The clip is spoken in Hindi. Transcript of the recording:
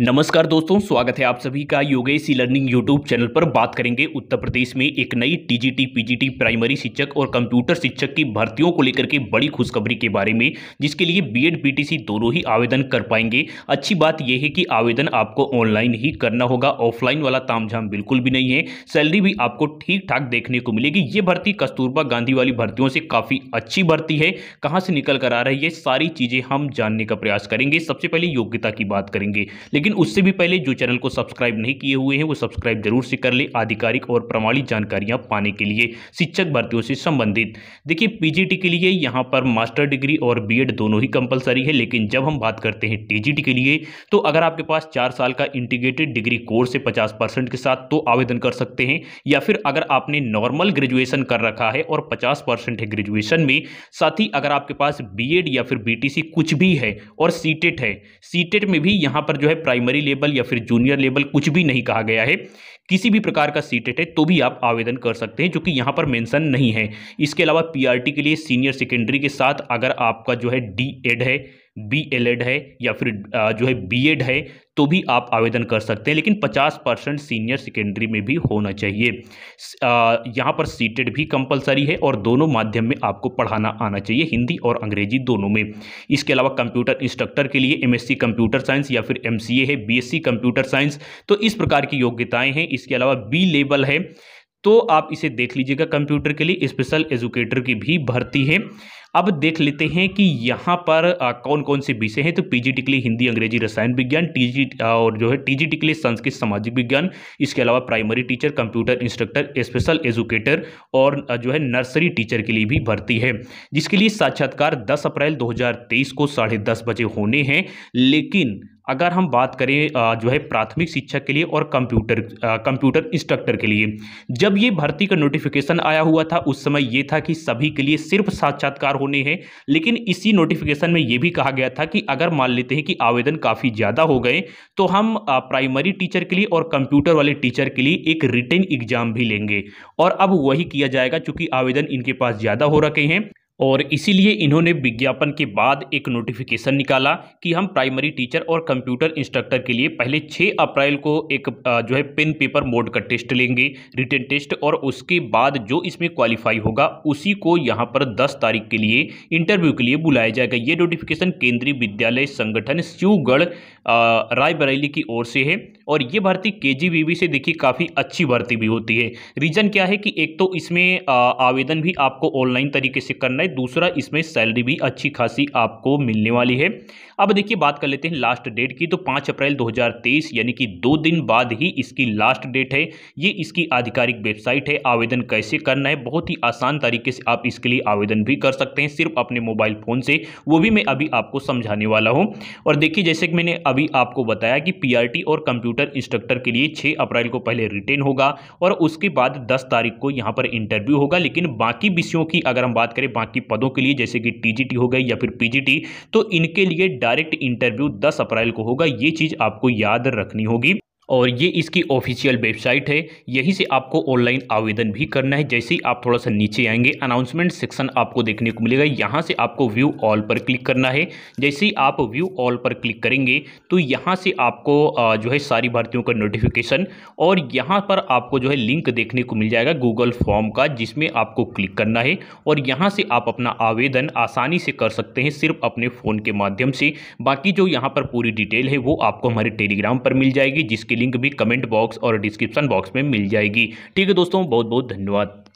नमस्कार दोस्तों स्वागत है आप सभी का योगेश लर्निंग यूट्यूब चैनल पर बात करेंगे उत्तर प्रदेश में एक नई टीजीटी पीजीटी प्राइमरी शिक्षक और कंप्यूटर शिक्षक की भर्तियों को लेकर के बड़ी खुशखबरी के बारे में जिसके लिए बीएड बीटीसी दोनों ही आवेदन कर पाएंगे अच्छी बात यह है कि आवेदन आपको ऑनलाइन ही करना होगा ऑफलाइन वाला तामझाम बिल्कुल भी नहीं है सैलरी भी आपको ठीक ठाक देखने को मिलेगी ये भर्ती कस्तूरबा गांधी वाली भर्तियों से काफ़ी अच्छी भर्ती है कहाँ से निकल कर आ रही है सारी चीज़ें हम जानने का प्रयास करेंगे सबसे पहले योग्यता की बात करेंगे लेकिन लेकिन उससे भी पहले जो चैनल को सब्सक्राइब नहीं किए हुए हैं वो सब्सक्राइब जरूर से कर ले आधिकारिक और प्रमाणित जानकारियाँ पाने के लिए शिक्षक भर्तियों से संबंधित देखिए पीजीटी के लिए यहाँ पर मास्टर डिग्री और बीएड दोनों ही कंपलसरी है लेकिन जब हम बात करते हैं टीजीटी के लिए तो अगर आपके पास चार साल का इंटीग्रेटेड डिग्री कोर्स है पचास के साथ तो आवेदन कर सकते हैं या फिर अगर आपने नॉर्मल ग्रेजुएशन कर रखा है और पचास परसेंट है ग्रेजुएशन में साथ ही अगर आपके पास बीएड या फिर बीटीसी कुछ भी है और सीटेट e है सीटेट e में भी यहाँ पर जो है प्राइवेट प्राइमरी लेवल या फिर जूनियर लेवल कुछ भी नहीं कहा गया है किसी भी प्रकार का सी है तो भी आप आवेदन कर सकते हैं जो कि यहाँ पर मेंशन नहीं है इसके अलावा पीआरटी के लिए सीनियर सेकेंडरी के साथ अगर आपका जो है डी एड है बी एल e है या फिर जो है बी एड है तो भी आप आवेदन कर सकते हैं लेकिन 50 परसेंट सीनियर सेकेंडरी में भी होना चाहिए यहाँ पर सीटेड e भी कंपलसरी है और दोनों माध्यम में आपको पढ़ाना आना चाहिए हिंदी और अंग्रेजी दोनों में इसके अलावा कंप्यूटर इंस्ट्रक्टर के लिए एमएससी कंप्यूटर साइंस या फिर एमसीए है बीएससी कंप्यूटर साइंस तो इस प्रकार की योग्यताएँ हैं इसके अलावा बी लेवल है तो आप इसे देख लीजिएगा कंप्यूटर के लिए स्पेशल एजुकेटर की भी भर्ती है अब देख लेते हैं कि यहाँ पर कौन कौन से विषय हैं तो पी जी टिकली हिंदी अंग्रेजी रसायन विज्ञान टीजी और जो है टी जी लिए संस्कृत सामाजिक विज्ञान इसके अलावा primary teacher computer instructor special educator और जो है नर्सरी टीचर के लिए भी भर्ती है जिसके लिए साक्षात्कार दस अप्रैल दो को साढ़े बजे होने हैं लेकिन अगर हम बात करें जो है प्राथमिक शिक्षा के लिए और कंप्यूटर कंप्यूटर इंस्ट्रक्टर के लिए जब ये भर्ती का नोटिफिकेशन आया हुआ था उस समय ये था कि सभी के लिए सिर्फ साक्षात्कार हो होने हैं लेकिन इसी नोटिफिकेशन में ये भी कहा गया था कि अगर मान लेते हैं कि आवेदन काफ़ी ज़्यादा हो गए तो हम प्राइमरी टीचर के लिए और कंप्यूटर वाले टीचर के लिए एक रिटर्न एग्जाम भी लेंगे और अब वही किया जाएगा चूंकि आवेदन इनके पास ज़्यादा हो रखे हैं और इसीलिए इन्होंने विज्ञापन के बाद एक नोटिफिकेशन निकाला कि हम प्राइमरी टीचर और कंप्यूटर इंस्ट्रक्टर के लिए पहले 6 अप्रैल को एक जो है पेन पेपर मोड का टेस्ट लेंगे रिटर्न टेस्ट और उसके बाद जो इसमें क्वालिफाई होगा उसी को यहाँ पर 10 तारीख के लिए इंटरव्यू के लिए बुलाया जाएगा ये नोटिफिकेशन केंद्रीय विद्यालय संगठन शिवगढ़ रायबरेली की ओर से है और ये भर्ती के से देखिए काफ़ी अच्छी भर्ती भी होती है रीज़न क्या है कि एक तो इसमें आवेदन भी आपको ऑनलाइन तरीके से करना है दूसरा इसमें सैलरी भी अच्छी खासी आपको मिलने वाली है अब देखिए बात कर लेते हैं लास्ट डेट की तो पाँच अप्रैल 2023 यानी कि दो दिन बाद ही इसकी लास्ट डेट है ये इसकी आधिकारिक वेबसाइट है आवेदन कैसे करना है बहुत ही आसान तरीके से आप इसके लिए आवेदन भी कर सकते हैं सिर्फ अपने मोबाइल फ़ोन से वो भी मैं अभी आपको समझाने वाला हूँ और देखिए जैसे कि मैंने अभी आपको बताया कि पी और कंप्यूटर इंस्ट्रक्टर के लिए छः अप्रैल को पहले रिटेन होगा और उसके बाद दस तारीख को यहाँ पर इंटरव्यू होगा लेकिन बाकी विषयों की अगर हम बात करें बाकी बाकी पदों के लिए जैसे कि टीजीटी हो गई या फिर पीजीटी तो इनके लिए डायरेक्ट इंटरव्यू 10 अप्रैल को होगा ये चीज़ आपको याद रखनी होगी और ये इसकी ऑफिशियल वेबसाइट है यहीं से आपको ऑनलाइन आवेदन भी करना है जैसे ही आप थोड़ा सा नीचे आएंगे अनाउंसमेंट सेक्शन आपको देखने को मिलेगा यहाँ से आपको व्यू ऑल पर क्लिक करना है जैसे ही आप व्यू ऑल पर क्लिक करेंगे तो यहाँ से आपको जो है सारी भर्तियों का नोटिफिकेशन और यहाँ पर आपको जो है लिंक देखने को मिल जाएगा गूगल फॉर्म का जिसमें आपको क्लिक करना है और यहाँ से आप अपना आवेदन आसानी से कर सकते हैं सिर्फ अपने फ़ोन के माध्यम से बाकी जो यहाँ पर पूरी डिटेल है वो आपको हमारे टेलीग्राम पर मिल जाएगी जिसके लिंक भी कमेंट बॉक्स और डिस्क्रिप्शन बॉक्स में मिल जाएगी ठीक है दोस्तों बहुत बहुत धन्यवाद